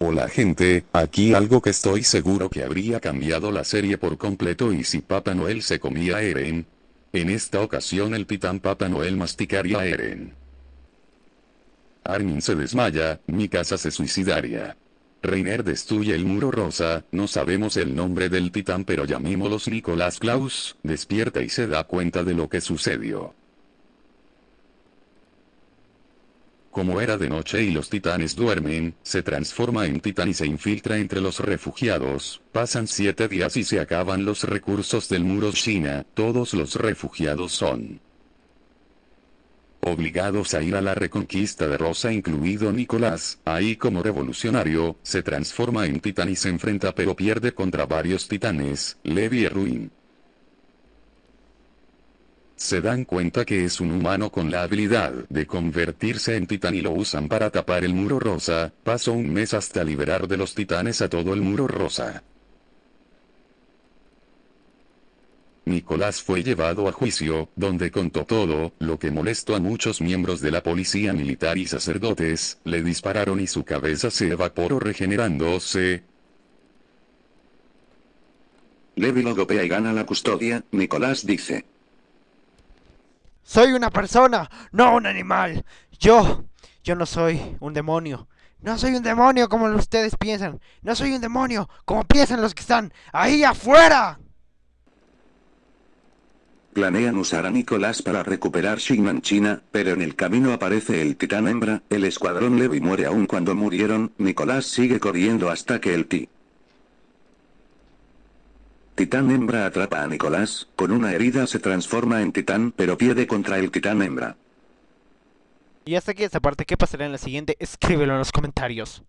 Hola gente, aquí algo que estoy seguro que habría cambiado la serie por completo y si Papá Noel se comía a Eren. En esta ocasión el titán Papá Noel masticaría a Eren. Armin se desmaya, mi casa se suicidaría. Reiner destruye el muro rosa, no sabemos el nombre del titán pero llamémoslos Nicolás Klaus, despierta y se da cuenta de lo que sucedió. Como era de noche y los titanes duermen, se transforma en titán y se infiltra entre los refugiados. Pasan siete días y se acaban los recursos del muro China, todos los refugiados son obligados a ir a la reconquista de Rosa incluido Nicolás, ahí como revolucionario, se transforma en titán y se enfrenta pero pierde contra varios titanes, Levi y Ruin se dan cuenta que es un humano con la habilidad de convertirse en titán y lo usan para tapar el muro rosa, pasó un mes hasta liberar de los titanes a todo el muro rosa. Nicolás fue llevado a juicio, donde contó todo, lo que molestó a muchos miembros de la policía militar y sacerdotes, le dispararon y su cabeza se evaporó regenerándose, Levi lo dopea y gana la custodia, Nicolás dice. Soy una persona, no un animal. Yo, yo no soy un demonio. No soy un demonio como ustedes piensan. No soy un demonio como piensan los que están ahí afuera. Planean usar a Nicolás para recuperar Shingman China, pero en el camino aparece el titán hembra, el escuadrón Levi muere aún cuando murieron, Nicolás sigue corriendo hasta que el T. Titán hembra atrapa a Nicolás, con una herida se transforma en titán pero pierde contra el titán hembra. Y hasta aquí esta parte, ¿qué pasará en la siguiente? Escríbelo en los comentarios.